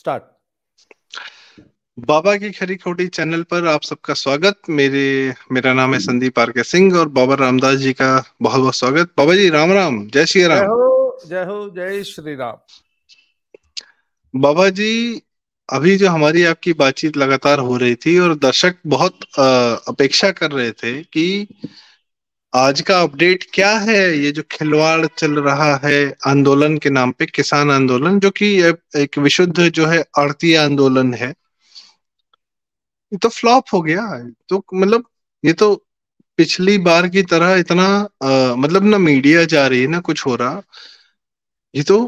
Start बाबा की खरी खोटी चैनल पर आप सबका स्वागत मेरे मेरा नाम है संदीप आर के सिंह और बाबा रामदास जी का बहुत बहुत स्वागत बाबा जी राम राम जय श्री राम जय हो जय हो जय श्री राम बाबा जी अभी जो हमारी आपकी बातचीत लगातार हो रही थी और दर्शक बहुत अपेक्षा कर रहे थे कि आज का अपडेट क्या है ये जो खिलवाड़ चल रहा है आंदोलन के नाम पे किसान आंदोलन जो कि एक विशुद्ध जो है आड़तीय आंदोलन है ये तो फ्लॉप हो गया तो मतलब ये तो पिछली बार की तरह इतना आ, मतलब ना मीडिया जा रही है ना कुछ हो रहा ये तो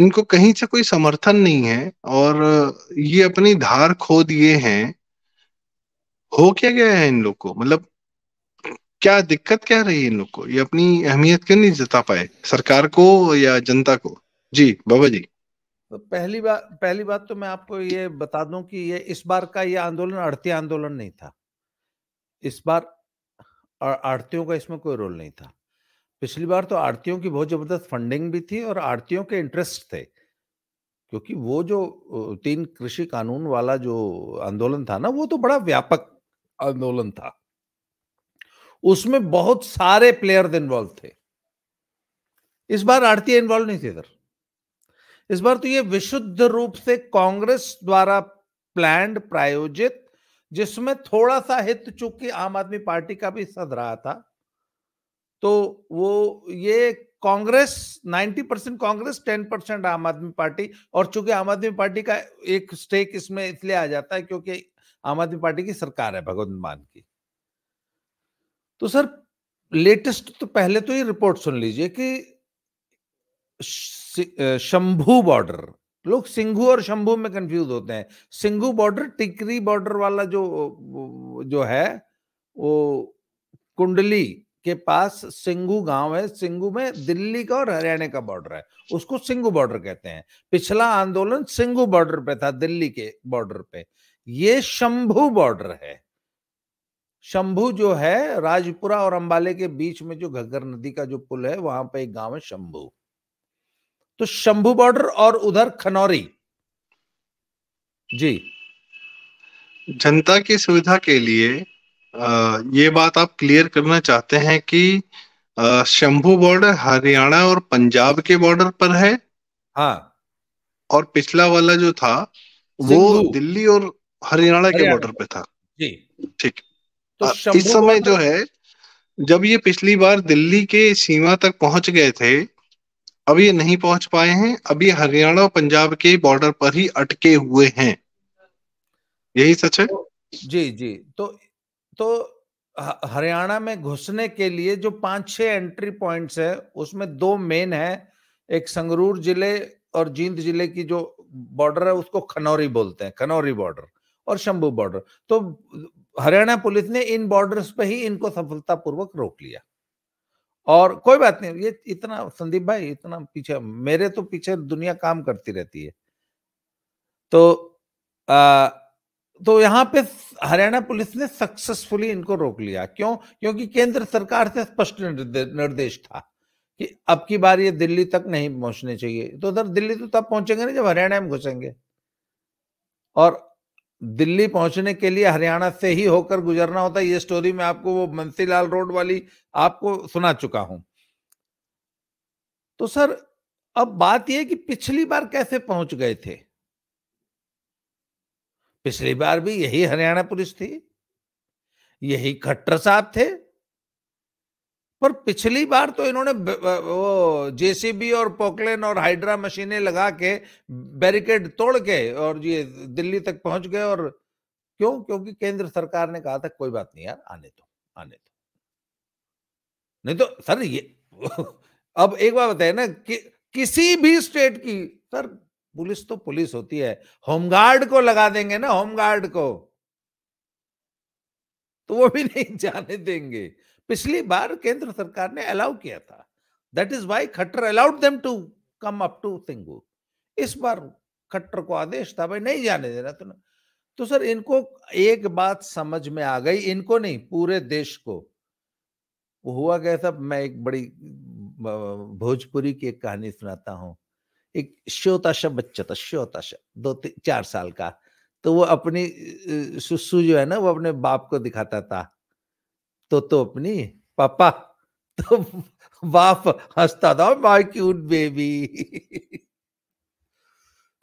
इनको कहीं से कोई समर्थन नहीं है और ये अपनी धार खो दिए हैं हो क्या गया है इन लोग को मतलब क्या दिक्कत क्या रही है इन लोग को ये अपनी अहमियत क्यों नहीं जता पाए सरकार को या जनता को जी बाबा जी तो पहली बात पहली बात तो मैं आपको ये बता दूं कि ये इस बार का ये आंदोलन आड़ती आंदोलन नहीं था इस बार आड़तियों का इसमें कोई रोल नहीं था पिछली बार तो आड़तियों की बहुत जबरदस्त फंडिंग भी थी और आड़तियों के इंटरेस्ट थे क्योंकि वो जो तीन कृषि कानून वाला जो आंदोलन था ना वो तो बड़ा व्यापक आंदोलन था उसमें बहुत सारे प्लेयर इन्वॉल्व थे इस बार आरती इन्वॉल्व नहीं थे इधर इस बार तो ये विशुद्ध रूप से कांग्रेस द्वारा प्लान प्रायोजित जिसमें थोड़ा सा हित चूंकि आम आदमी पार्टी का भी सद रहा था तो वो ये कांग्रेस 90 परसेंट कांग्रेस 10 परसेंट आम आदमी पार्टी और चूंकि आम आदमी पार्टी का एक स्टेक इसमें इसलिए आ जाता है क्योंकि आम आदमी पार्टी की सरकार है भगवंत मान की तो सर लेटेस्ट तो पहले तो ये रिपोर्ट सुन लीजिए कि शंभू बॉर्डर लोग सिंघू और शंभू में कंफ्यूज होते हैं सिंघू बॉर्डर टिकरी बॉर्डर वाला जो जो है वो कुंडली के पास सिंघू गांव है सिंघू में दिल्ली का और हरियाणा का बॉर्डर है उसको सिंघू बॉर्डर कहते हैं पिछला आंदोलन सिंघू बॉर्डर पे था दिल्ली के बॉर्डर पे ये शंभू बॉर्डर है शंभू जो है राजपुरा और अंबाले के बीच में जो घग्गर नदी का जो पुल है वहां पर एक गांव है शंभू तो शंभू बॉर्डर और उधर खनौरी जी जनता की सुविधा के लिए आ, ये बात आप क्लियर करना चाहते हैं कि शंभु बॉर्डर हरियाणा और पंजाब के बॉर्डर पर है हाँ और पिछला वाला जो था वो दिल्ली और हरियाणा के बॉर्डर पे था जी ठीक तो इस समय जो है जब ये पिछली बार दिल्ली के सीमा तक पहुंच गए थे अब ये नहीं पहुंच पाए हैं अब ये हरियाणा और पंजाब के बॉर्डर पर ही अटके हुए हैं यही सच है तो, जी जी तो तो हरियाणा में घुसने के लिए जो पांच छह एंट्री पॉइंट्स है उसमें दो मेन है एक संगरूर जिले और जींद जिले की जो बॉर्डर है उसको खनौरी बोलते हैं खनौरी बॉर्डर और शंभू बॉर्डर तो हरियाणा पुलिस ने इन बॉर्डर्स पे ही इनको सफलतापूर्वक रोक लिया और कोई बात नहीं ये इतना संदीप भाई इतना पीछे मेरे तो पीछे दुनिया काम करती रहती है तो आ, तो यहाँ पे हरियाणा पुलिस ने सक्सेसफुली इनको रोक लिया क्यों क्योंकि केंद्र सरकार से स्पष्ट निर्देश था कि अब की बार ये दिल्ली तक नहीं पहुंचने चाहिए तो उधर दिल्ली तो तब पहुंचेंगे ना जब हरियाणा में घुसेंगे और दिल्ली पहुंचने के लिए हरियाणा से ही होकर गुजरना होता है ये स्टोरी में आपको वो मंसीलाल रोड वाली आपको सुना चुका हूं तो सर अब बात यह कि पिछली बार कैसे पहुंच गए थे पिछली बार भी यही हरियाणा पुलिस थी यही खट्टर साहब थे पर पिछली बार तो इन्होंने वो जेसीबी और पोकलेन और हाइड्रा मशीनें लगा के बैरिकेड तोड़ के और ये दिल्ली तक पहुंच गए और क्यों क्योंकि केंद्र सरकार ने कहा था कोई बात नहीं यार आने दो आने दो नहीं तो सर ये अब एक बार बताए ना कि किसी भी स्टेट की सर पुलिस तो पुलिस होती है होमगार्ड को लगा देंगे ना होमगार्ड को तो वो भी नहीं जाने देंगे पिछली बार केंद्र सरकार ने अलाउ किया था that is why Khattar allowed them to come up to Singhu इस बार खट्टर को आदेश था भाई नहीं जाने देना तो तो सर इनको एक बात समझ में आ गई इनको नहीं पूरे देश को हुआ क्या था मैं एक बड़ी भोजपुरी की एक कहानी सुनाता हूँ एक श्योताशा बच्चा था श्योताशा दो चार साल का तो वो अपनी सुसु जो है ना वो अपने बाप को दिखाता था तो तो अपनी पापा तो बाप हंसता था माय क्यूट बेबी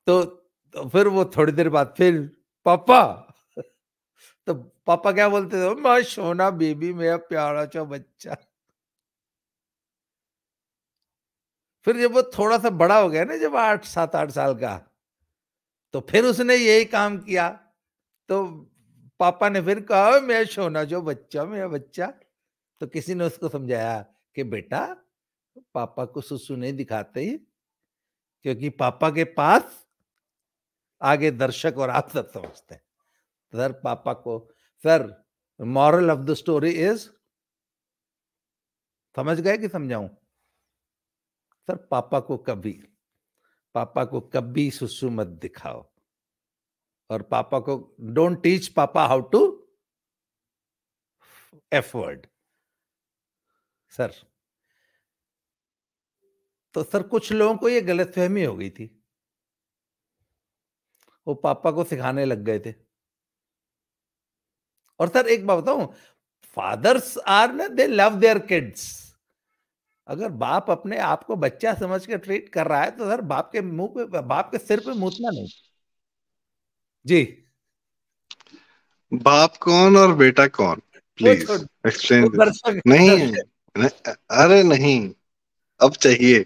तो, तो फिर वो थोड़ी देर बाद फिर पापा तो पापा क्या बोलते थे माँ सोना बेबी मेरा प्यारा चो बच्चा फिर जब वो थोड़ा सा बड़ा हो गया ना जब आठ सात आठ साल का तो फिर उसने यही काम किया तो पापा ने फिर कहा मैं सोना जो बच्चा मेरा बच्चा तो किसी ने उसको समझाया कि बेटा पापा को सुसु नहीं दिखाते क्योंकि पापा के पास आगे दर्शक और आप सब समझते हैं सर पापा को sir moral of the story is समझ गए कि समझाऊं सर पापा को कभी पापा को कभी सुसु मत दिखाओ और पापा को डोंट टीच पापा how to F word sir तो सर कुछ लोगों को ये गलतफहमी हो गई थी वो पापा को सिखाने लग गए थे और सर एक बात बताऊं फादर्स आर ना दे लव देयर किड्स अगर बाप अपने आप को बच्चा समझ के ट्रीट कर रहा है तो सर बाप के मुंह पे बाप के सिर पे मूतना नहीं जी बाप कौन और बेटा कौन प्लीज एक्सप्लेन नहीं अरे नहीं अब चाहिए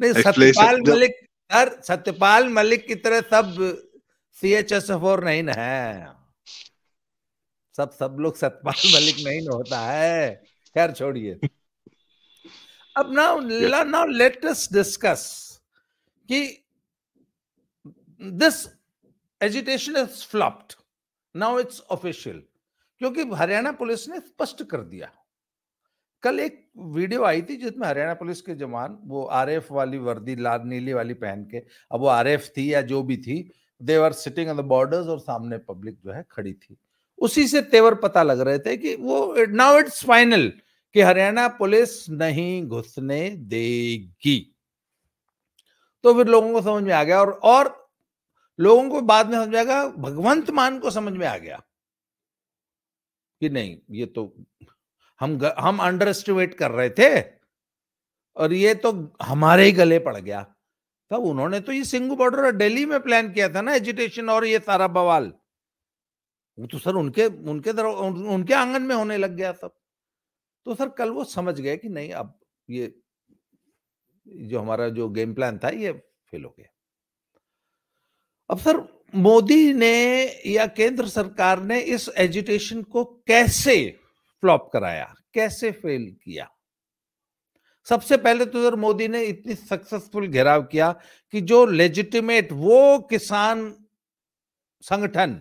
नहीं सत्यपाल मलिक सर सत्यपाल मलिक की तरह सब सी एच एस एफ और नहीं ना है सब सब लोग सत्यपाल मलिक नहीं होता है खैर छोड़िए अब now now let us discuss कि this agitation is flopped now it's official क्योंकि हरियाणा पुलिस ने स्पष्ट कर दिया कल एक वीडियो आई थी जिसमें हरियाणा पुलिस के जवान वो आरएफ वाली वर्दी लाल नीली वाली पहन के अब वो आरएफ थी या जो भी थी they were sitting on the borders और सामने पब्लिक जो है खड़ी थी उसी से तेवर पता लग रहे थे कि वो नाउ इट्स फाइनल कि हरियाणा पुलिस नहीं घुसने देगी तो फिर लोगों को समझ में आ गया और और लोगों को बाद में समझ आएगा भगवंत मान को समझ में आ गया कि नहीं ये तो हम हम अंडर एस्टिमेट कर रहे थे और ये तो हमारे ही गले पड़ गया तब उन्होंने तो ये सिंगू बॉर्डर और दिल्ली में प्लान किया था ना एजिटेशन और ये सारा बवाल वो तो सर उनके उनके दर, उन, उनके आंगन में होने लग गया सब तो सर कल वो समझ गए कि नहीं अब ये जो हमारा जो गेम प्लान था ये फेल हो गया अब सर मोदी ने या केंद्र सरकार ने इस एजुटेशन को कैसे फ्लॉप कराया कैसे फेल किया सबसे पहले तो सर मोदी ने इतनी सक्सेसफुल घेराव किया कि जो लेजिटिमेट वो किसान संगठन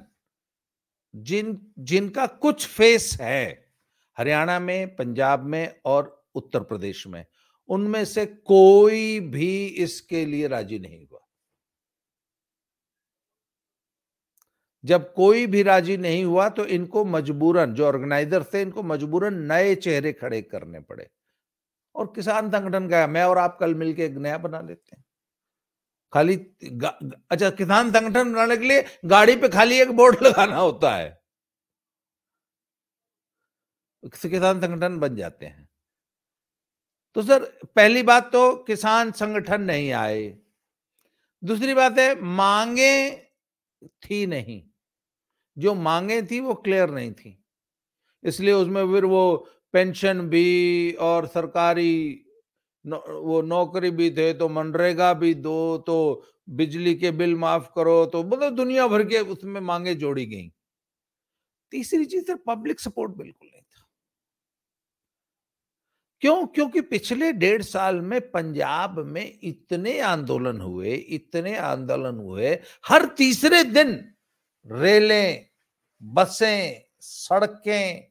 जिन जिनका कुछ फेस है हरियाणा में पंजाब में और उत्तर प्रदेश में उनमें से कोई भी इसके लिए राजी नहीं हुआ जब कोई भी राजी नहीं हुआ तो इनको मजबूरन जो ऑर्गेनाइजर थे इनको मजबूरन नए चेहरे खड़े करने पड़े और किसान संगठन गया मैं और आप कल मिलकर एक नया बना लेते हैं खाली अच्छा किसान संगठन बनाने के लिए गाड़ी पे खाली एक बोर्ड लगाना होता है किसान संगठन बन जाते हैं तो सर पहली बात तो किसान संगठन नहीं आए दूसरी बात है मांगे थी नहीं जो मांगे थी वो क्लियर नहीं थी इसलिए उसमें फिर वो पेंशन भी और सरकारी वो नौकरी भी थे तो मनरेगा भी दो तो बिजली के बिल माफ करो तो मतलब दुनिया भर के उसमें मांगे जोड़ी गई तीसरी चीज सर पब्लिक सपोर्ट बिल्कुल नहीं था क्यों क्योंकि पिछले डेढ़ साल में पंजाब में इतने आंदोलन हुए इतने आंदोलन हुए हर तीसरे दिन रेलें बसें सड़कें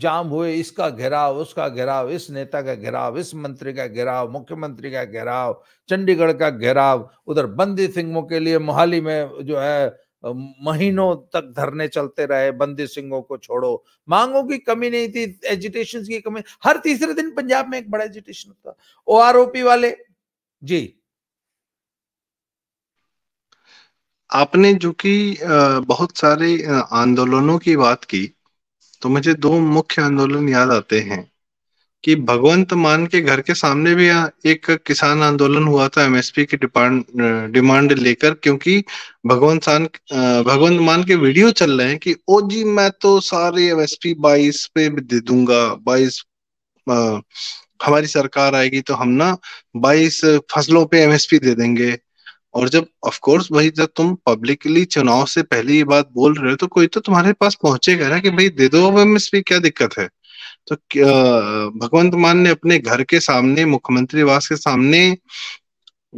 जाम हुए इसका घेराव उसका घेराव इस नेता का घेराव इस मंत्री का घेराव मुख्यमंत्री का घेराव चंडीगढ़ का घेराव उधर बंदी सिंहों के लिए मोहाली में जो है महीनों तक धरने चलते रहे बंदी सिंहों को छोड़ो मांगों की कमी नहीं थी एजिटेशन की कमी हर तीसरे दिन पंजाब में एक बड़ा एजिटेशन था ओ आर वाले जी आपने जो कि बहुत सारे आंदोलनों की बात की तो मुझे दो मुख्य आंदोलन याद आते हैं कि भगवंत मान के घर के सामने भी एक किसान आंदोलन हुआ था एमएसपी की डिपांड- डिमांड लेकर क्योंकि भगवंत मान भगवंत मान के वीडियो चल रहे हैं कि ओ जी मैं तो सारे एमएसपी बाईस पे भी दे दूंगा बाईस हमारी सरकार आएगी तो हम ना बाईस फसलों पे एमएसपी दे देंगे और जब ऑफ कोर्स भाई जब तुम पब्लिकली चुनाव से पहले ये बात बोल रहे हो तो कोई तो तुम्हारे पास पहुंचेगा ना कि भाई दे दो अब क्या दिक्कत है तो भगवंत मान ने अपने घर के सामने मुख्यमंत्री आवास के सामने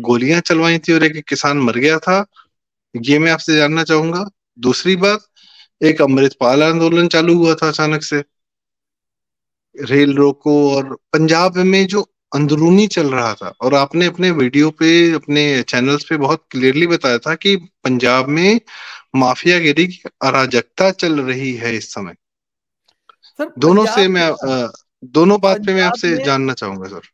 गोलियां चलवाई थी और एक किसान मर गया था ये मैं आपसे जानना चाहूंगा दूसरी बात एक अमृतपाल आंदोलन चालू हुआ था अचानक से रेल रोको और पंजाब में जो अंदरूनी चल रहा था और आपने अपने वीडियो पे अपने चैनल्स पे बहुत क्लियरली बताया था कि पंजाब में माफिया गिरी की अराजकता चल रही है इस समय सर दोनों से मैं आ, दोनों बात पे मैं आपसे जानना चाहूंगा सर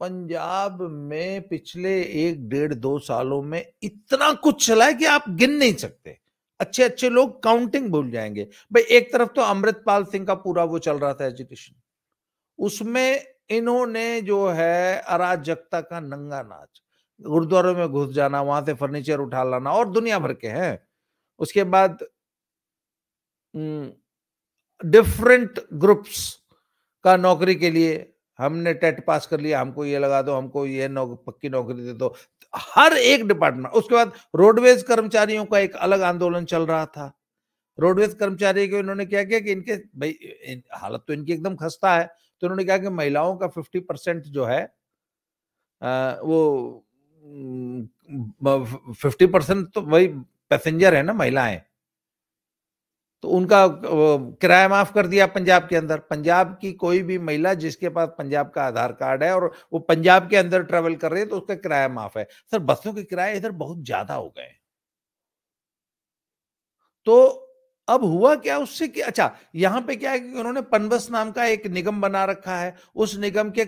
पंजाब में पिछले एक डेढ़ दो सालों में इतना कुछ चला है कि आप गिन नहीं सकते अच्छे अच्छे लोग काउंटिंग भूल जाएंगे भाई एक तरफ तो अमृतपाल सिंह का पूरा वो चल रहा था एजुकेशन उसमें इन्होंने जो है अराजकता का नंगा नाच गुरुद्वारों में घुस जाना वहां से फर्नीचर उठा लाना और दुनिया भर के हैं उसके बाद डिफरेंट ग्रुप्स का नौकरी के लिए हमने टेट पास कर लिया हमको ये लगा दो हमको ये नौ, पक्की नौकरी दे दो हर एक डिपार्टमेंट उसके बाद रोडवेज कर्मचारियों का एक अलग आंदोलन चल रहा था रोडवेज कर्मचारी को इन्होंने क्या किया कि इनके भाई इन, हालत तो इनकी एकदम खस्ता है तो उन्होंने कहा कि महिलाओं का फिफ्टी परसेंट जो है आ, वो फिफ्टी परसेंट तो वही पैसेंजर है ना महिलाएं तो उनका किराया माफ कर दिया पंजाब के अंदर पंजाब की कोई भी महिला जिसके पास पंजाब का आधार कार्ड है और वो पंजाब के अंदर ट्रेवल कर रही है तो उसका किराया माफ है सर बसों के किराए इधर बहुत ज्यादा हो गए तो अब हुआ क्या उससे कि अच्छा यहां पे क्या है कि उन्होंने पनबस नाम का एक निगम बना रखा है उस निगम के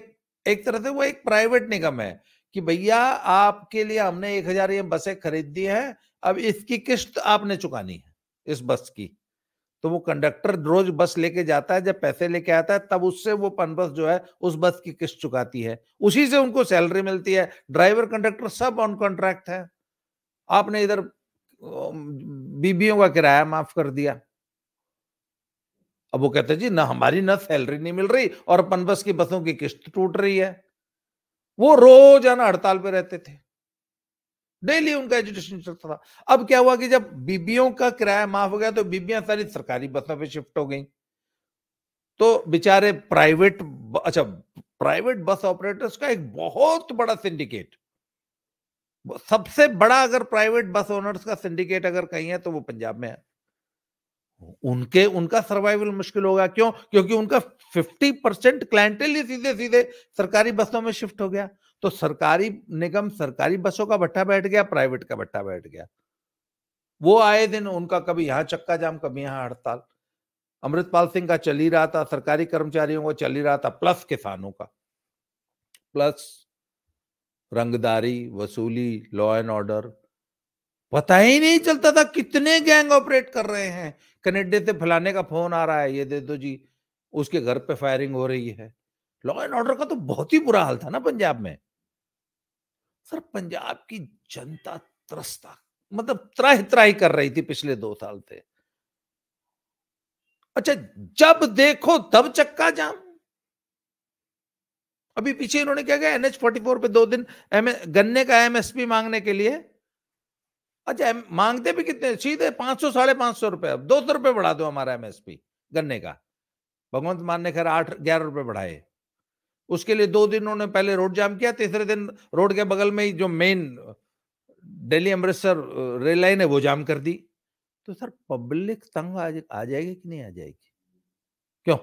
एक तरह से वो एक प्राइवेट निगम है कि भैया आपके लिए हमने एक हजार ये बसें खरीद दी हैं अब इसकी किस्त आपने चुकानी है इस बस की तो वो कंडक्टर रोज बस लेके जाता है जब पैसे लेके आता है तब उससे वो पनबस जो है उस बस की किस्त चुकाती है उसी से उनको सैलरी मिलती है ड्राइवर कंडक्टर सब ऑन कॉन्ट्रैक्ट है आपने इधर बीबियों का किराया माफ कर दिया अब वो कहते जी ना हमारी ना सैलरी नहीं मिल रही और अपन बस की बसों की किस्त टूट रही है वो रोजाना हड़ताल पे रहते थे डेली उनका एजुटेशन चलता था अब क्या हुआ कि जब बीबियों का किराया माफ हो गया तो बीबियां सारी सरकारी बसों पे शिफ्ट हो गई तो बेचारे प्राइवेट अच्छा प्राइवेट बस ऑपरेटर्स का एक बहुत बड़ा सिंडिकेट सबसे बड़ा अगर प्राइवेट बस ओनर्स का सिंडिकेट अगर कहीं है तो वो पंजाब में है उनके उनका सर्वाइवल मुश्किल होगा क्यों क्योंकि उनका 50 परसेंट क्लाइंटल ही सीधे सीधे सरकारी बसों में शिफ्ट हो गया तो सरकारी निगम सरकारी बसों का भट्टा बैठ गया प्राइवेट का भट्टा बैठ गया वो आए दिन उनका कभी यहां चक्का जाम कभी यहां हड़ताल अमृतपाल सिंह का चल ही रहा था सरकारी कर्मचारियों का चल ही रहा था प्लस किसानों का प्लस रंगदारी वसूली लॉ एंड ऑर्डर पता ही नहीं चलता था कितने गैंग ऑपरेट कर रहे हैं कनेडे से फलाने का फोन आ रहा है ये दे दो जी उसके घर पे फायरिंग हो रही है लॉ एंड ऑर्डर का तो बहुत ही बुरा हाल था ना पंजाब में सर पंजाब की जनता त्रस्ता मतलब त्राह त्राही कर रही थी पिछले दो साल से अच्छा जब देखो तब चक्का जाम अभी पीछे इन्होंने क्या किया एनएच फोर्टी फोर पे दो दिन गन्ने का एमएसपी मांगने के लिए अच्छा मांगते भी कितने सीधे पांच सौ साढ़े पांच सौ रुपए अब दो सौ रुपए बढ़ा दो हमारा एमएसपी गन्ने का भगवंत मान ने खैर आठ ग्यारह रुपए बढ़ाए उसके लिए दो दिन उन्होंने पहले रोड जाम किया तीसरे दिन रोड के बगल में ही जो main Delhi Amritsar rail line है वो जाम कर दी तो सर पब्लिक तंग आ, आ जाएगी कि नहीं आ जाएगी क्यों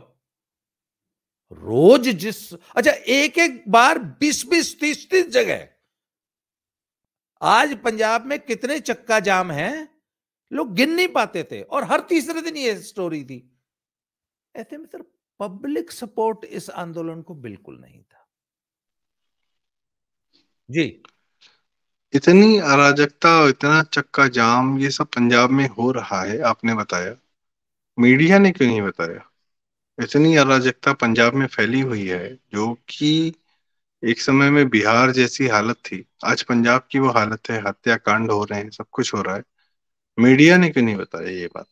रोज जिस अच्छा एक एक बार बीस बीस तीस तीस जगह आज पंजाब में कितने चक्का जाम हैं लोग गिन नहीं पाते थे और हर तीसरे दिन ये स्टोरी थी ऐसे में सर पब्लिक सपोर्ट इस आंदोलन को बिल्कुल नहीं था जी इतनी अराजकता और इतना चक्का जाम ये सब पंजाब में हो रहा है आपने बताया मीडिया ने क्यों नहीं बताया इतनी अराजकता पंजाब में फैली हुई है जो कि एक समय में बिहार जैसी हालत थी आज पंजाब की वो हालत है हत्याकांड हो रहे हैं सब कुछ हो रहा है मीडिया ने क्यों नहीं बताया ये बात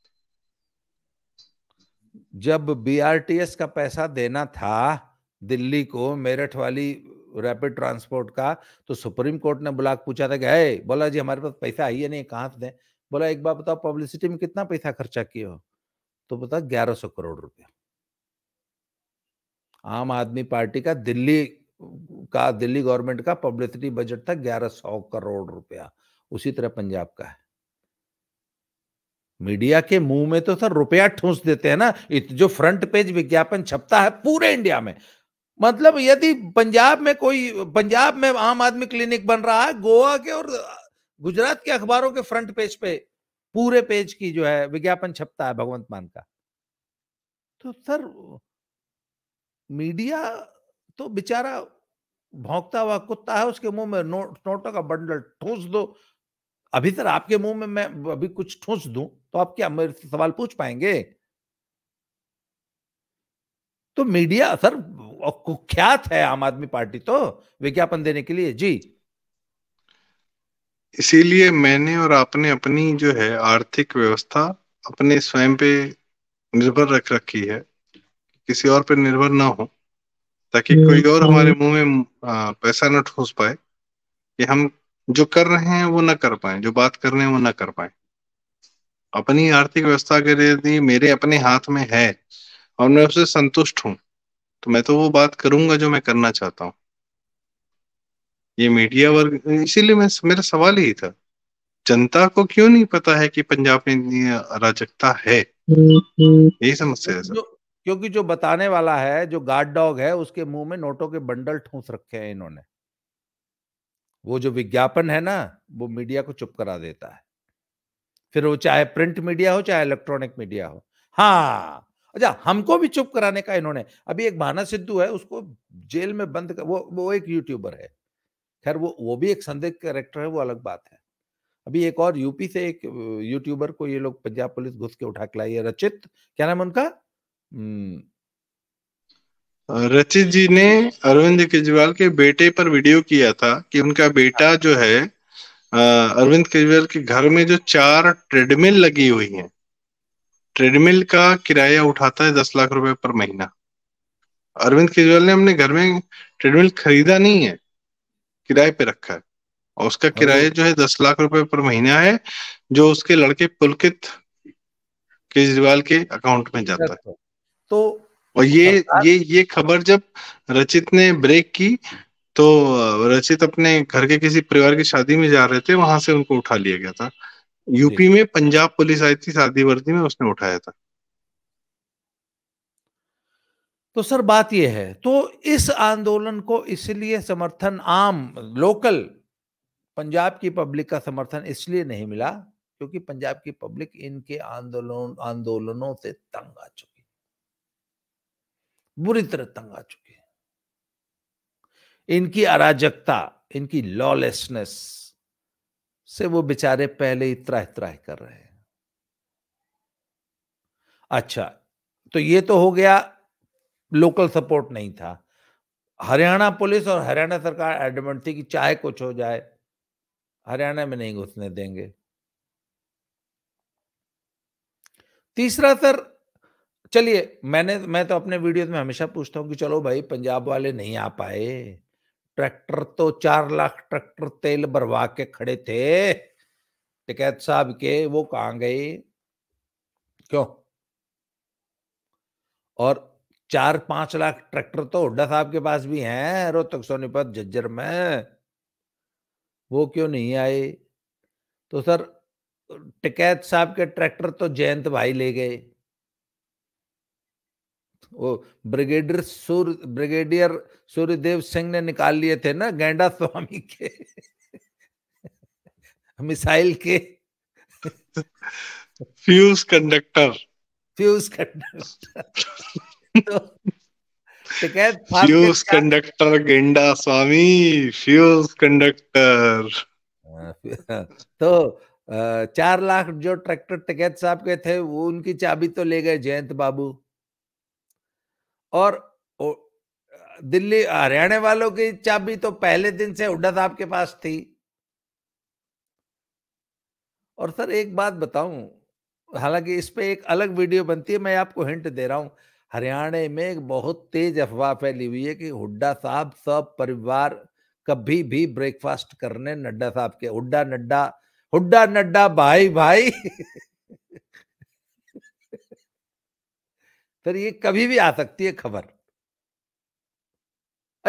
जब बीआरटीएस का पैसा देना था दिल्ली को मेरठ वाली रैपिड ट्रांसपोर्ट का तो सुप्रीम कोर्ट ने बुला पूछा था कि बोला जी हमारे पास पैसा आई है नहीं कहाँ से दें बोला एक बार बताओ पब्लिसिटी में कितना पैसा खर्चा किया हो तो बता ग्यारह सौ करोड़ रुपया आम आदमी पार्टी का दिल्ली का दिल्ली गवर्नमेंट का पब्लिसिटी बजट था ग्यारह सौ करोड़ रुपया उसी तरह पंजाब का है मीडिया के मुंह में तो सर रुपया ठूस देते हैं ना जो फ्रंट पेज विज्ञापन छपता है पूरे इंडिया में मतलब यदि पंजाब में कोई पंजाब में आम आदमी क्लिनिक बन रहा है गोवा के और गुजरात के अखबारों के फ्रंट पेज पे पूरे पेज की जो है विज्ञापन छपता है भगवंत मान का तो सर मीडिया तो बेचारा भोंकता हुआ कुत्ता है उसके मुंह में नोट नोटों का बंडल ठूंस दो अभी तक आपके मुंह में मैं अभी कुछ ठूस दूं तो आप क्या मेरे से सवाल पूछ पाएंगे तो मीडिया सर कुख्यात है आम आदमी पार्टी तो विज्ञापन देने के लिए जी इसीलिए मैंने और आपने अपनी जो है आर्थिक व्यवस्था अपने स्वयं पे निर्भर रख रखी है किसी और पर निर्भर ना हो ताकि हम्म, कोई और हमारे हम्म। मुंह में पैसा न ठोस पाए कि हम जो कर रहे हैं वो ना कर पाए जो बात कर रहे हैं वो ना कर पाए अपनी आर्थिक व्यवस्था के यदि मेरे अपने हाथ में है और मैं उससे संतुष्ट हूँ तो मैं तो वो बात करूंगा जो मैं करना चाहता हूँ ये मीडिया वर्ग इसीलिए मैं मेरा सवाल यही था जनता को क्यों नहीं पता है कि पंजाब में अराजकता है हम्म, यही समस्या है सर क्योंकि जो बताने वाला है जो गार्ड डॉग है उसके मुंह में नोटों के बंडल ठूंस रखे हैं इन्होंने वो जो विज्ञापन है ना वो मीडिया को चुप करा देता है फिर वो चाहे प्रिंट मीडिया हो चाहे इलेक्ट्रॉनिक मीडिया हो हाँ अच्छा हमको भी चुप कराने का इन्होंने अभी एक भाना सिद्धू है उसको जेल में बंद कर वो वो एक यूट्यूबर है खैर वो वो भी एक संदिग्ध कैरेक्टर है वो अलग बात है अभी एक और यूपी से एक यूट्यूबर को ये लोग पंजाब पुलिस घुस के उठा के लाई है रचित क्या नाम उनका हम्म। रचित जी ने अरविंद केजरीवाल के बेटे पर वीडियो किया था कि उनका बेटा जो है अरविंद केजरीवाल के घर में जो चार ट्रेडमिल लगी हुई है ट्रेडमिल का किराया उठाता है दस लाख रुपए पर महीना अरविंद केजरीवाल ने अपने घर में ट्रेडमिल खरीदा नहीं है किराए पे रखा है और उसका किराया जो है दस लाख रुपए पर महीना है जो उसके लड़के पुलकित केजरीवाल के अकाउंट में जाता है अच्छा। तो और ये ये ये खबर जब रचित ने ब्रेक की तो रचित अपने घर के किसी परिवार की शादी में जा रहे थे वहां से उनको उठा लिया गया था यूपी में पंजाब पुलिस आई थी शादी वर्दी में उसने उठाया था तो सर बात यह है तो इस आंदोलन को इसलिए समर्थन आम लोकल पंजाब की पब्लिक का समर्थन इसलिए नहीं मिला क्योंकि पंजाब की पब्लिक इनके आंदोलन आंदोलनों से तंग आ चुकी बुरी तरह तंग आ चुके हैं इनकी अराजकता इनकी लॉलेसनेस से वो बेचारे पहले ही त्राह त्राह कर रहे हैं अच्छा तो ये तो हो गया लोकल सपोर्ट नहीं था हरियाणा पुलिस और हरियाणा सरकार एडमेंट थी कि चाहे कुछ हो जाए हरियाणा में नहीं घुसने देंगे तीसरा सर चलिए मैंने मैं तो अपने वीडियोस में हमेशा पूछता हूँ कि चलो भाई पंजाब वाले नहीं आ पाए ट्रैक्टर तो चार लाख ट्रैक्टर तेल भरवा के खड़े थे टिकैत साहब के वो कहाँ गए क्यों और चार पांच लाख ट्रैक्टर तो हुड्डा साहब के पास भी हैं रोहतक सोनीपत जज्जर में वो क्यों नहीं आए तो सर टिकैत साहब के ट्रैक्टर तो जयंत भाई ले गए वो ब्रिगेडियर सूर्य ब्रिगेडियर सूर्यदेव सिंह ने निकाल लिए थे ना गेंडा स्वामी के मिसाइल के फ्यूज कंडक्टर फ्यूज कंडक्टर तो फ्यूज कंडक्टर गेंडा स्वामी हाँ, फ्यूज कंडक्टर हाँ, तो चार लाख जो ट्रैक्टर टिकैत साहब के थे वो उनकी चाबी तो ले गए जयंत बाबू और दिल्ली हरियाणा वालों की चाबी तो पहले दिन से हुड्डा साहब के पास थी और सर एक बात बताऊं हालांकि इस पे एक अलग वीडियो बनती है मैं आपको हिंट दे रहा हूं हरियाणा में एक बहुत तेज अफवाह फैली हुई है कि हुड्डा साहब सब परिवार कभी भी ब्रेकफास्ट करने नड्डा साहब के हुड्डा नड्डा हुड्डा नड्डा भाई भाई सर ये कभी भी आ सकती है खबर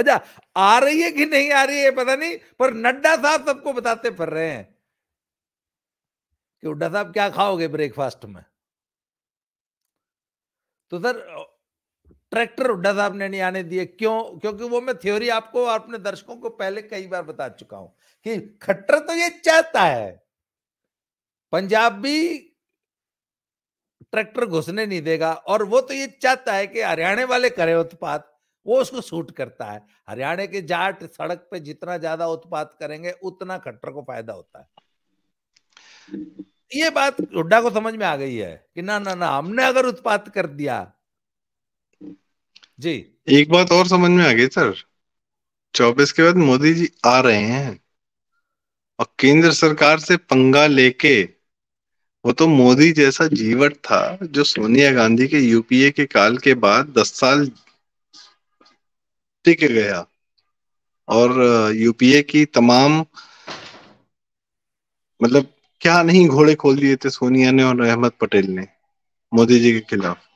अच्छा आ रही है कि नहीं आ रही है पता नहीं पर नड्डा साहब सबको बताते फिर रहे हैं कि हुड्डा साहब क्या खाओगे ब्रेकफास्ट में तो सर ट्रैक्टर हुड्डा साहब ने नहीं आने दिए क्यों क्योंकि वो मैं थ्योरी आपको और अपने दर्शकों को पहले कई बार बता चुका हूं कि खट्टर तो ये चाहता है पंजाबी ट्रैक्टर घुसने नहीं देगा और वो तो ये चाहता है कि हरियाणा वाले करे उत्पाद वो उसको सूट करता है हरियाणा के जाट सड़क पे जितना ज्यादा उत्पाद करेंगे उतना खट्टर को फायदा होता है ये बात हुड्डा को समझ में आ गई है कि ना ना ना हमने अगर उत्पाद कर दिया जी एक बात और समझ में आ गई सर चौबीस के बाद मोदी जी आ रहे हैं और केंद्र सरकार से पंगा लेके वो तो मोदी जैसा जीवट था जो सोनिया गांधी के यूपीए के काल के बाद दस साल टिक गया और यूपीए की तमाम मतलब क्या नहीं घोड़े खोल दिए थे सोनिया ने और अहमद पटेल ने मोदी जी के खिलाफ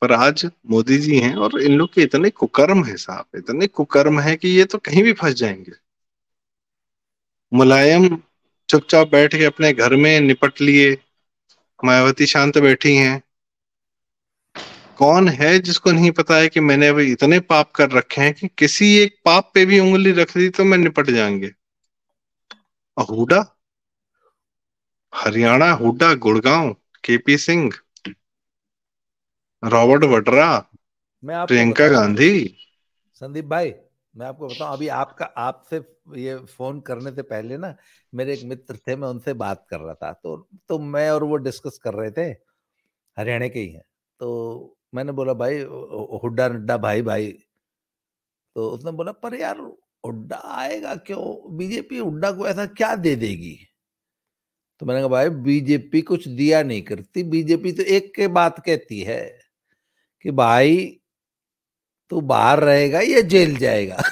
पर आज मोदी जी हैं और इन लोग के इतने कुकर्म है साहब इतने कुकर्म है कि ये तो कहीं भी फंस जाएंगे मुलायम चुपचाप बैठ के अपने घर में निपट लिए मायावती शांत बैठी हैं कौन है जिसको नहीं पता है कि मैंने अभी इतने पाप कर रखे हैं कि किसी एक पाप पे भी उंगली रख दी तो मैं निपट जाएंगे हुडा हरियाणा हुडा गुड़गांव केपी सिंह रॉबर्ट वड्रा प्रियंका गांधी संदीप भाई मैं आपको बताऊं अभी आपका आपसे ये फोन करने से पहले ना मेरे एक मित्र थे मैं उनसे बात कर रहा था तो तो मैं और वो डिस्कस कर रहे थे हरियाणा के ही हैं तो मैंने बोला भाई हुड्डा नड्डा भाई भाई तो उसने बोला पर यार हुड्डा आएगा क्यों बीजेपी हुड्डा को ऐसा क्या दे देगी तो मैंने कहा भाई बीजेपी कुछ दिया नहीं करती बीजेपी तो एक के बात कहती है कि भाई तू बाहर रहेगा या जेल जाएगा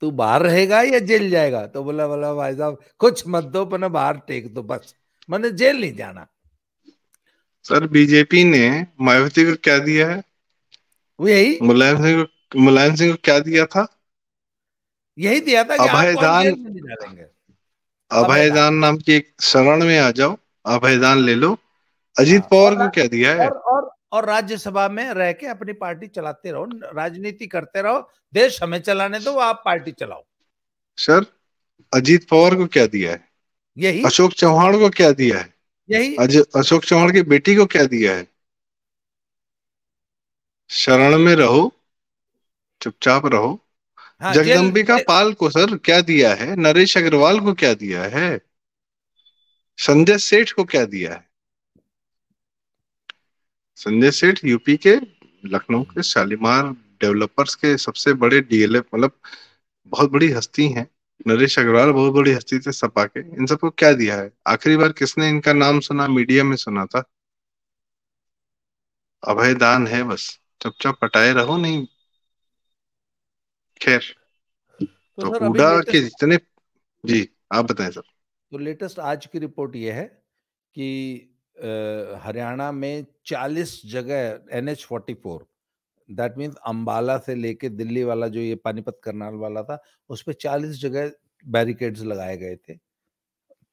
तू बाहर रहेगा या जेल जाएगा तो बोला बोला भाई साहब कुछ मत दो पर बाहर टेक दो बस मैंने जेल नहीं जाना सर बीजेपी ने मायावती को क्या दिया है वो यही मुलायम सिंह को मुलायम सिंह को क्या दिया था यही दिया था अभयदान अभयदान नाम की एक शरण में आ जाओ अभयदान ले लो अजीत हाँ। पवार को क्या दिया है और, और और राज्यसभा में रह के अपनी पार्टी चलाते रहो राजनीति करते रहो देश हमें चलाने दो आप पार्टी चलाओ सर अजीत पवार को क्या दिया है यही अशोक चौहान को क्या दिया है यही अज, अशोक चौहान की बेटी को क्या दिया है शरण में रहो चुपचाप रहो हाँ, जगदम्बिका पाल को सर क्या दिया है नरेश अग्रवाल को क्या दिया है संजय सेठ को क्या दिया है संजय सेठ यूपी के लखनऊ के शालीमार डेवलपर्स के सबसे बड़े डीएलए मतलब बहुत बड़ी हस्ती हैं नरेश अग्रवाल बहुत बड़ी हस्ती थे सपा के इन सबको क्या दिया है आखिरी बार किसने इनका नाम सुना मीडिया में सुना था अभय दान है बस चुपचाप पटाए रहो नहीं खैर तो, तो के जितने जी आप बताएं सर तो लेटेस्ट आज की रिपोर्ट यह है कि हरियाणा में 40 जगह N H forty four that means Ambala से लेके दिल्ली वाला जो ये पानीपत करनाल वाला था उस पर चालीस जगह बैरिकेड्स लगाए गए थे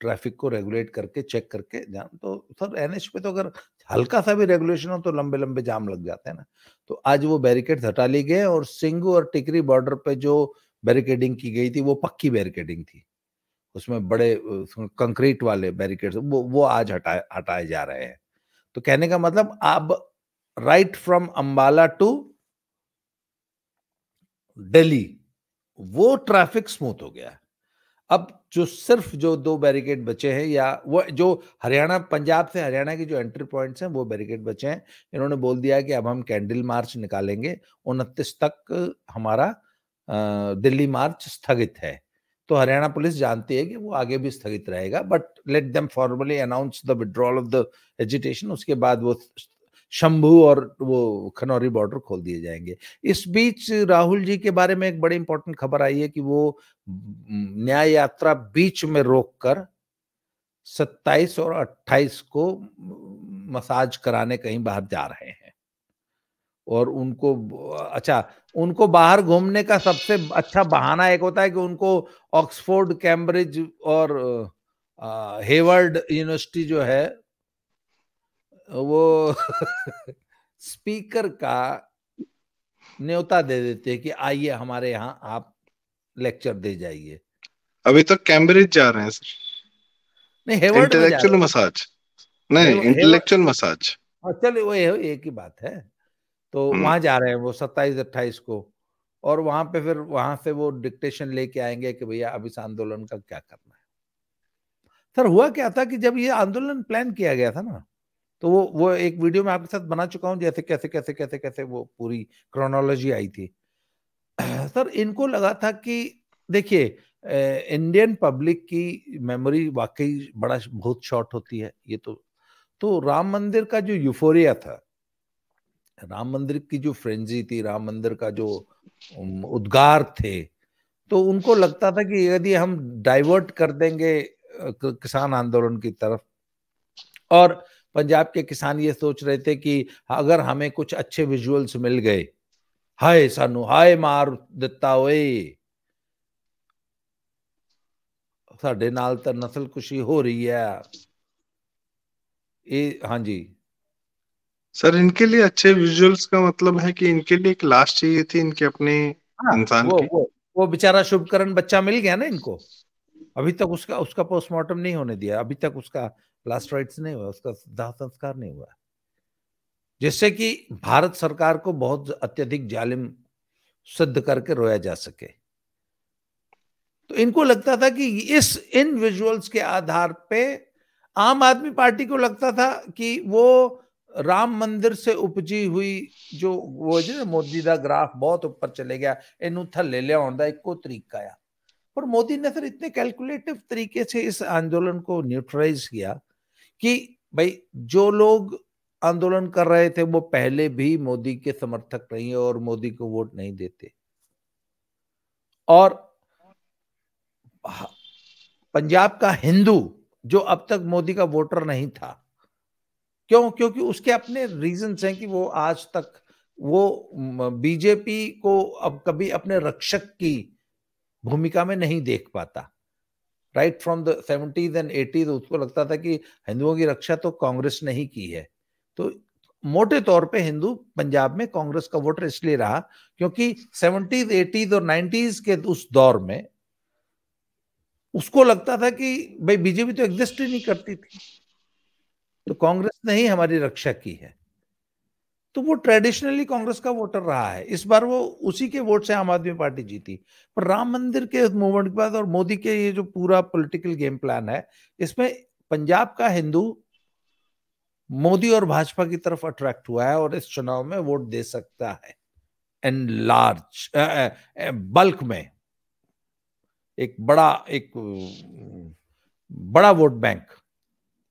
ट्रैफिक को रेगुलेट करके चेक करके जाम तो सर एन एच पे तो अगर हल्का सा भी रेगुलेशन हो तो लंबे लंबे जाम लग जाते हैं ना तो आज वो बैरिकेड हटा ली गए और सिंगू और टिकरी बॉर्डर पे जो बैरिकेडिंग की गई थी वो पक्की बैरिकेडिंग थी उसमें बड़े कंक्रीट वाले बैरिकेड वो वो आज हटाए हटाए जा रहे हैं तो कहने का मतलब अब right from Ambala to Delhi वो ट्रैफिक स्मूथ हो गया अब जो सिर्फ जो दो बैरिकेड बचे हैं या वो जो हरियाणा पंजाब से हरियाणा के जो एंट्री पॉइंट्स हैं वो बैरिकेड बचे हैं इन्होंने बोल दिया कि अब हम कैंडल मार्च निकालेंगे उनतीस तक हमारा दिल्ली मार्च स्थगित है तो हरियाणा पुलिस जानती है कि वो आगे भी स्थगित रहेगा but let them formally announce the withdrawal of the agitation उसके बाद वो शंभू और वो खनौरी बॉर्डर खोल दिए जाएंगे इस बीच राहुल जी के बारे में एक बड़ी इंपॉर्टेंट खबर आई है कि वो न्याय यात्रा बीच में रोककर 27 और 28 को मसाज कराने कहीं बाहर जा रहे हैं और उनको अच्छा उनको बाहर घूमने का सबसे अच्छा बहाना एक होता है कि उनको ऑक्सफोर्ड कैम्ब्रिज और हेवर्ड यूनिवर्सिटी जो है वो स्पीकर का न्योता दे देते हैं कि आइए हमारे यहाँ आप लेक्चर दे जाइए अभी तक तो कैम्ब्रिज जा रहे हैं सर नहीं हेवर्ड इंटेलेक्चुअल मसाज नहीं इंटेलेक्चुअल मसाज हाँ, चलिए वो एक ही बात है तो वहां जा रहे हैं वो सत्ताईस अट्ठाईस को और वहां पे फिर वहां से वो डिक्टेशन लेके आएंगे कि भैया अब इस आंदोलन का क्या करना है सर हुआ क्या था कि जब ये आंदोलन प्लान किया गया था ना तो वो वो एक वीडियो में आपके साथ बना चुका हूँ जैसे कैसे कैसे कैसे कैसे वो पूरी क्रोनोलॉजी आई थी सर इनको लगा था कि देखिए इंडियन पब्लिक की मेमोरी वाकई बड़ा बहुत शॉर्ट होती है ये तो तो राम मंदिर का जो यूफोरिया था राम मंदिर की जो फ्रेंजी थी राम मंदिर का जो उद्गार थे तो उनको लगता था कि यदि हम डाइवर्ट कर देंगे किसान आंदोलन की तरफ और पंजाब के किसान ये सोच रहे थे कि अगर हमें कुछ अच्छे विजुअल्स मिल गए हाय सानू हाय मार दिता ओए ਸਾਡੇ ਨਾਲ ਤਾਂ ਨਸਲ ਕੁਸ਼ੀ ਹੋ ਰਹੀ ਹੈ ਇਹ सर इनके लिए अच्छे विजुअल्स का मतलब है कि इनके लिए एक लाश चाहिए थी इनके अपने हाँ, इंसान वो, वो, वो बेचारा शुभकरण बच्चा मिल गया ना इनको अभी तक उसका उसका पोस्टमार्टम नहीं होने दिया अभी तक उसका लास्ट राइट्स नहीं हुआ उसका दाह संस्कार नहीं हुआ जिससे कि भारत सरकार को बहुत अत्यधिक जालिम सिद्ध करके रोया जा सके तो इनको लगता था कि इस इन विजुअल्स के आधार पे आम आदमी पार्टी को लगता था कि वो राम मंदिर से उपजी हुई जो वो ਮੋਦੀ मोदी का ग्राफ बहुत ਚਲੇ चले गया ਥੱਲੇ ਲਿਆਉਣ ਦਾ ਇੱਕੋ ਤਰੀਕਾ पर मोदी ने फिर इतने कैलकुलेटिव तरीके से इस आंदोलन को न्यूट्रलाइज किया कि भाई जो लोग आंदोलन कर रहे थे वो पहले भी मोदी के समर्थक नहीं है और मोदी को वोट नहीं देते और पंजाब का हिंदू जो अब तक मोदी का वोटर नहीं था क्यों क्योंकि उसके अपने रीजंस हैं कि वो आज तक वो बीजेपी को अब कभी अपने रक्षक की भूमिका में नहीं देख पाता right from the seventies and eighties उसको लगता था कि हिंदुओं की रक्षा तो कांग्रेस ने ही की है तो मोटे तौर पे हिंदू पंजाब में कांग्रेस का वोटर इसलिए रहा क्योंकि सेवेंटीज एटीज और नाइन्टीज के उस दौर में उसको लगता था कि भाई बीजेपी तो एग्जिस्ट ही नहीं करती थी तो कांग्रेस ने ही हमारी रक्षा की है तो वो ट्रेडिशनली कांग्रेस का वोटर रहा है इस बार वो उसी के वोट से आम आदमी पार्टी जीती पर राम मंदिर के मूवमेंट के बाद और मोदी के ये जो पूरा पॉलिटिकल गेम प्लान है इसमें पंजाब का हिंदू मोदी और भाजपा की तरफ अट्रैक्ट हुआ है और इस चुनाव में वोट दे सकता है एन लार्ज बल्क में एक बड़ा एक बड़ा वोट बैंक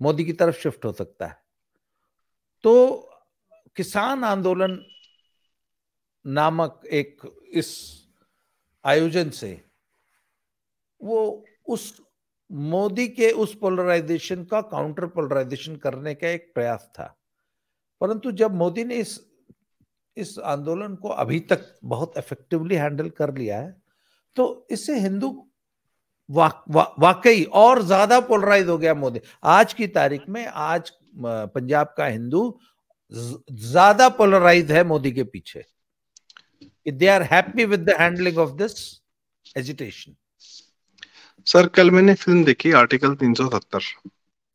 मोदी की तरफ शिफ्ट हो सकता है तो किसान आंदोलन नामक एक इस आयोजन से वो उस मोदी के उस पोलराइजेशन का काउंटर पोलराइजेशन करने का एक प्रयास था परंतु जब मोदी ने इस इस आंदोलन को अभी तक बहुत इफेक्टिवली हैंडल कर लिया है तो इससे हिंदू वा, वा, वाकई और ज्यादा पोलराइज हो गया मोदी आज की तारीख में आज पंजाब का हिंदू ज्यादा पोलराइज है मोदी के पीछे they are happy with the handling of this agitation sir कल मैंने फिल्म देखी आर्टिकल 370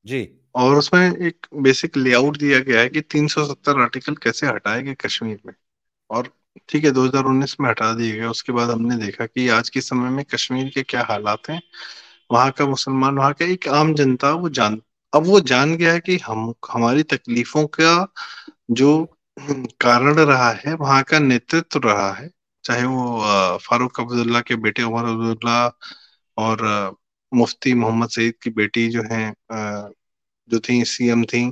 जी और उसमें एक बेसिक लेआउट दिया गया है कि 370 आर्टिकल कैसे हटाए गए कश्मीर में और ठीक है 2019 में हटा दिए गए उसके बाद हमने देखा कि आज के समय में कश्मीर के क्या हालात हैं वहां का मुसलमान वहां का एक आम जनता वो जान अब वो जान गया है कि हम हमारी तकलीफों का जो कारण रहा है वहां का नेतृत्व रहा है चाहे वो फारूक अब्दुल्ला के बेटे उमर अब्दुल्ला और मुफ्ती मोहम्मद सईद की बेटी जो है जो थी सीएम थी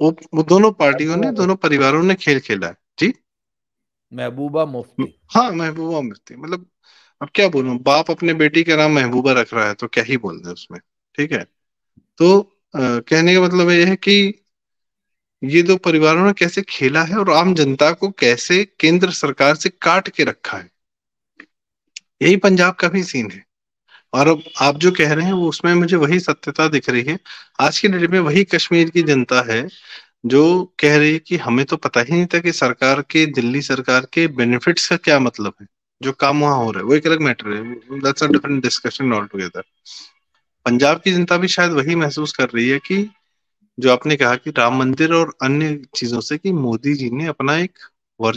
वो, वो दोनों पार्टियों ने दोनों परिवारों ने खेल खेला है जी महबूबा मुफ्ती हाँ महबूबा मुफ्ती मतलब अब क्या बोलू बाप अपने बेटी का नाम महबूबा रख रहा है तो क्या ही बोल दे उसमें ठीक है तो आ, कहने का मतलब यह है कि ये दो परिवारों ने कैसे खेला है और आम जनता को कैसे केंद्र सरकार से काट के रखा है यही पंजाब का भी सीन है और अब आप जो कह रहे हैं वो उसमें मुझे वही सत्यता दिख रही है आज की डेट में वही कश्मीर की जनता है जो कह रही है कि हमें तो पता ही नहीं था कि सरकार के दिल्ली सरकार के बेनिफिट्स का क्या मतलब है जो काम वहां हो रहा है वो एक अलग मैटर है different discussion all together Punjab की जनता भी शायद वही महसूस कर रही है कि जो आपने कहा कि राम मंदिर और अन्य चीजों से कि मोदी जी ने अपना एक वर,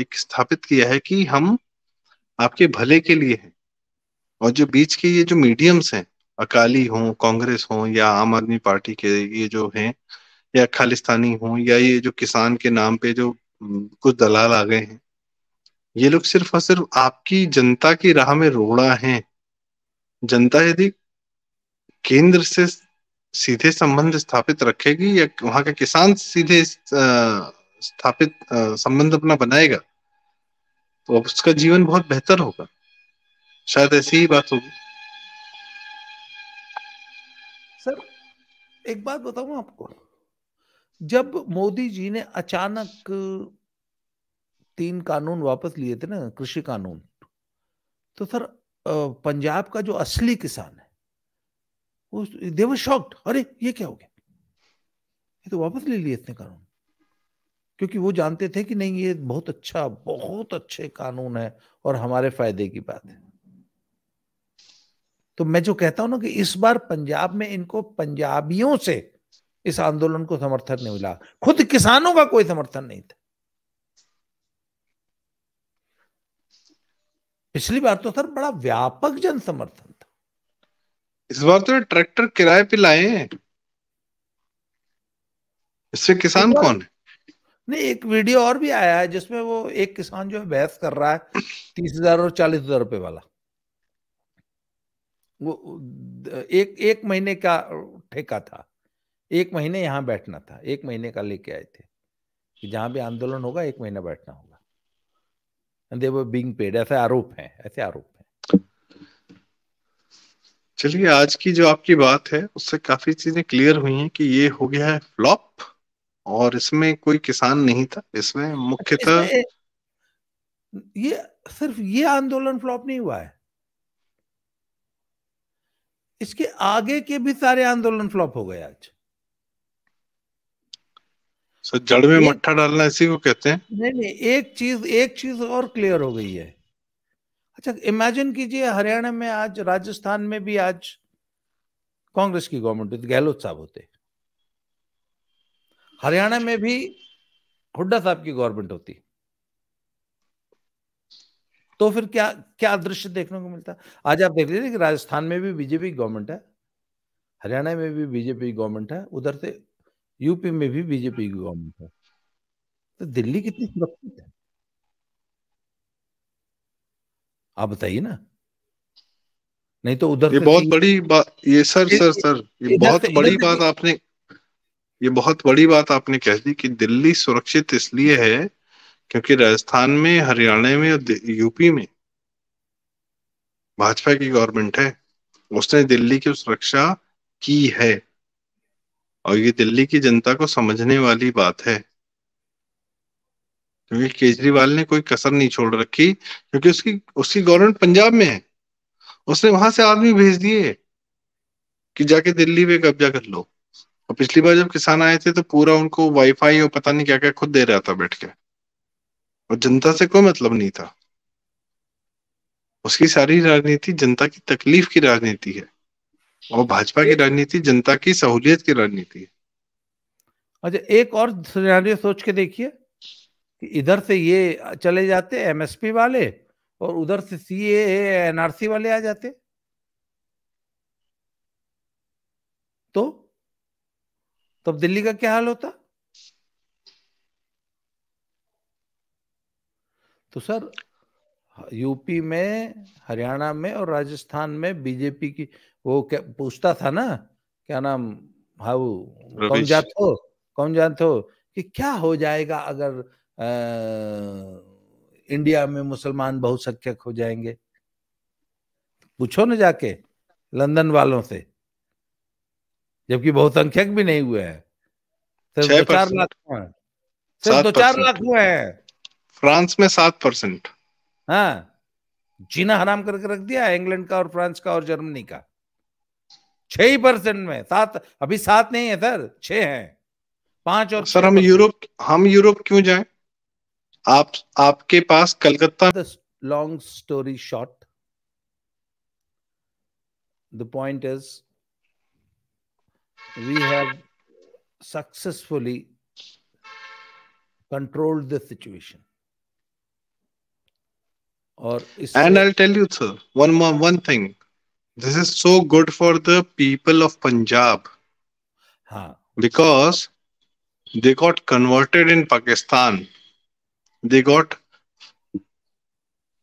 एक स्थापित किया है कि हम आपके भले के लिए हैं और जो बीच के ये जो मीडियम्स हैं अकाली हों कांग्रेस हो या आम आदमी पार्टी के ये जो हैं या खालिस्तानी हो या ये जो किसान के नाम पे जो कुछ दलाल आ गए हैं ये लोग सिर्फ और सिर्फ आपकी जनता की राह में रोड़ा हैं जनता यदि केंद्र से सीधे संबंध स्थापित रखेगी या वहां का किसान सीधे स्थापित संबंध अपना बनाएगा तो उसका जीवन बहुत बेहतर होगा शायद ऐसी ही बात होगी सर एक बात बताऊं आपको जब मोदी जी ने अचानक तीन कानून वापस लिए थे ना कृषि कानून तो सर पंजाब का जो असली किसान है देवर शॉक्ड अरे ये क्या हो गया ये तो वापस ले लिए इसने कानून क्योंकि वो जानते थे कि नहीं ये बहुत अच्छा बहुत अच्छे कानून है और हमारे फायदे की बात है तो मैं जो कहता हूं ना कि इस बार पंजाब में इनको पंजाबियों से इस आंदोलन को समर्थन नहीं मिला खुद किसानों का कोई समर्थन नहीं था पिछली बार तो सर बड़ा व्यापक जन समर्थन इस बार तो ट्रैक्टर किराए पे लाए हैं इससे किसान कौन है नहीं एक वीडियो और भी आया है जिसमें वो एक किसान जो है बहस कर रहा है तीस हजार और चालीस हजार रुपए वाला वो एक एक महीने का ठेका था एक महीने यहाँ बैठना था एक महीने का लेके आए थे कि जहां भी आंदोलन होगा एक महीना बैठना होगा दे वो बींग पेड ऐसे आरोप है ऐसे आरोप है चलिए आज की जो आपकी बात है उससे काफी चीजें क्लियर हुई हैं कि ये हो गया है फ्लॉप और इसमें कोई किसान नहीं था इसमें मुख्यतः ये सिर्फ ये आंदोलन फ्लॉप नहीं हुआ है इसके आगे के भी सारे आंदोलन फ्लॉप हो गए आज सर जड़ में मट्ठा डालना इसी को कहते हैं नहीं नहीं एक चीज एक चीज और क्लियर हो गई है अच्छा इमेजिन कीजिए हरियाणा में आज राजस्थान में भी आज कांग्रेस की गवर्नमेंट होती गहलोत साहब होते हरियाणा में भी हुड्डा साहब की गवर्नमेंट होती तो फिर क्या क्या दृश्य देखने को मिलता आज आप देख लीजिए कि राजस्थान में भी बीजेपी गवर्नमेंट है हरियाणा में भी बीजेपी गवर्नमेंट है उधर से यूपी में भी बीजेपी की गवर्नमेंट है तो दिल्ली कितनी सुरक्षित है आप बताइए ना नहीं तो उधर ये बहुत बड़ी बात ये सर ये, सर सर ये बहुत बड़ी बात आपने ये बहुत बड़ी बात आपने कह दी कि दिल्ली सुरक्षित इसलिए है क्योंकि राजस्थान में हरियाणा में और यूपी में भाजपा की गवर्नमेंट है उसने दिल्ली की सुरक्षा की है और ये दिल्ली की जनता को समझने वाली बात है क्योंकि केजरीवाल ने कोई कसर नहीं छोड़ रखी क्योंकि उसकी उसकी गवर्नमेंट पंजाब में है उसने वहां से आदमी भेज दिए कि जाके दिल्ली पे कब्जा कर लो और पिछली बार जब किसान आए थे तो पूरा उनको वाईफाई और पता नहीं क्या क्या खुद दे रहा था बैठ के और जनता से कोई मतलब नहीं था उसकी सारी राजनीति जनता की तकलीफ की राजनीति है और भाजपा की राजनीति जनता की सहूलियत की राजनीति है अच्छा एक और सोच के देखिए कि इधर से ये चले जाते एमएसपी वाले और उधर से सीए एनआरसी वाले आ जाते तो तब दिल्ली का क्या हाल होता तो सर यूपी में हरियाणा में और राजस्थान में बीजेपी की वो क्या पूछता था ना क्या नाम हाउ कौन जानते हो कौन जानते हो कि क्या हो जाएगा अगर इंडिया में मुसलमान बहुसंख्यक हो जाएंगे पूछो ना जाके लंदन वालों से जबकि बहुसंख्यक भी नहीं हुए हैं सिर्फ दो चार लाख हुए हैं सिर्फ दो चार लाख हुए हैं फ्रांस में सात परसेंट हाँ जीना हराम करके रख दिया इंग्लैंड का और फ्रांस का और जर्मनी का छह ही परसेंट में सात अभी सात नहीं है सर छह हैं पांच और सर हम यूरोप हम यूरोप क्यों जाए आप आपके पास Calcutta long story short the point is we have successfully controlled the situation और and I tell you sir one one thing this is so good for the people of Punjab हाँ because they got converted in Pakistan they got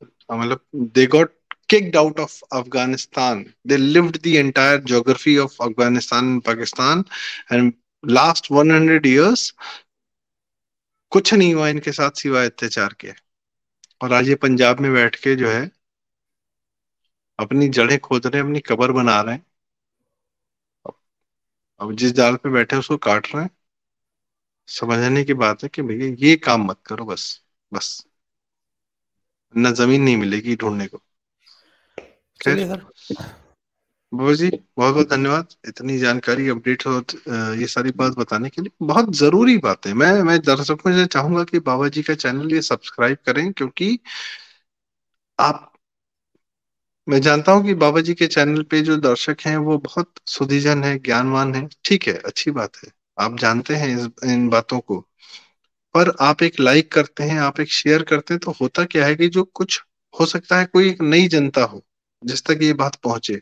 uh, मतलब they got kicked out of Afghanistan they lived the entire geography of Afghanistan and Pakistan and last hundred years कुछ नहीं हुआ इनके साथ सिवाय अत्याचार के और आज ये पंजाब में बैठ के जो है अपनी जड़ें खोद रहे हैं अपनी कबर बना रहे हैं अब जिस जाल पे बैठे उसको काट रहे हैं समझने की बात है कि भैया ये काम मत करो बस बस ना जमीन नहीं मिलेगी ढूंढने को खैर बाबू जी बहुत बहुत धन्यवाद इतनी जानकारी अपडेट और ये सारी बात बताने के लिए बहुत जरूरी बात है मैं मैं दर्शकों से चाहूंगा कि बाबा जी का चैनल ये सब्सक्राइब करें क्योंकि आप मैं जानता हूं कि बाबा जी के चैनल पे जो दर्शक हैं वो बहुत सुधीजन है ज्ञानवान है ठीक है अच्छी बात है आप जानते हैं इस इन बातों को पर आप एक लाइक करते हैं आप एक शेयर करते हैं तो होता क्या है कि जो कुछ हो सकता है कोई एक नई जनता हो जिस तक ये बात पहुंचे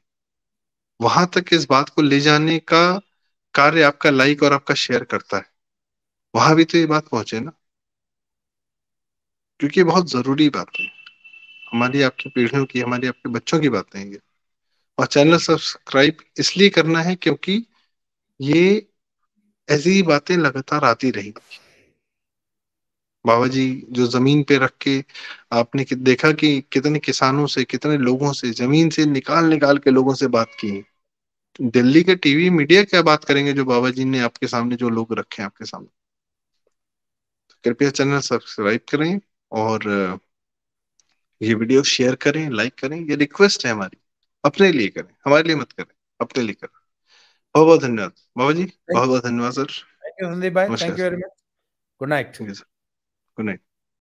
वहां तक इस बात को ले जाने का कार्य आपका लाइक और आपका शेयर करता है वहां भी तो ये बात पहुंचे ना क्योंकि बहुत जरूरी बात है हमारी आपकी पीढ़ियों की हमारी आपके बच्चों की बातें ये और चैनल सब्सक्राइब इसलिए करना है क्योंकि ये ऐसी बातें लगातार आती रहेंगी बाबा जी जो जमीन पे रख के आपने देखा कि कितने किसानों से कितने लोगों से जमीन से निकाल निकाल के लोगों से बात की दिल्ली के टीवी मीडिया क्या बात करेंगे जो बाबा जी ने आपके सामने जो लोग रखे हैं आपके सामने तो कृपया चैनल सब्सक्राइब करें और ये वीडियो शेयर करें लाइक करें ये रिक्वेस्ट है हमारी अपने लिए करें हमारे लिए मत करें अपने लिए करें बहुत बहुत धन्यवाद बाबा जी बहुत बहुत धन्यवाद सर थैंक यू संदीप भाई thank you very much good night Good night.